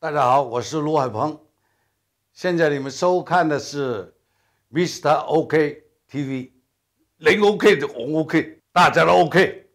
大家好，我是卢海鹏，现在你们收看的是 m r OK TV，零 OK 的 OK，大家都 OK。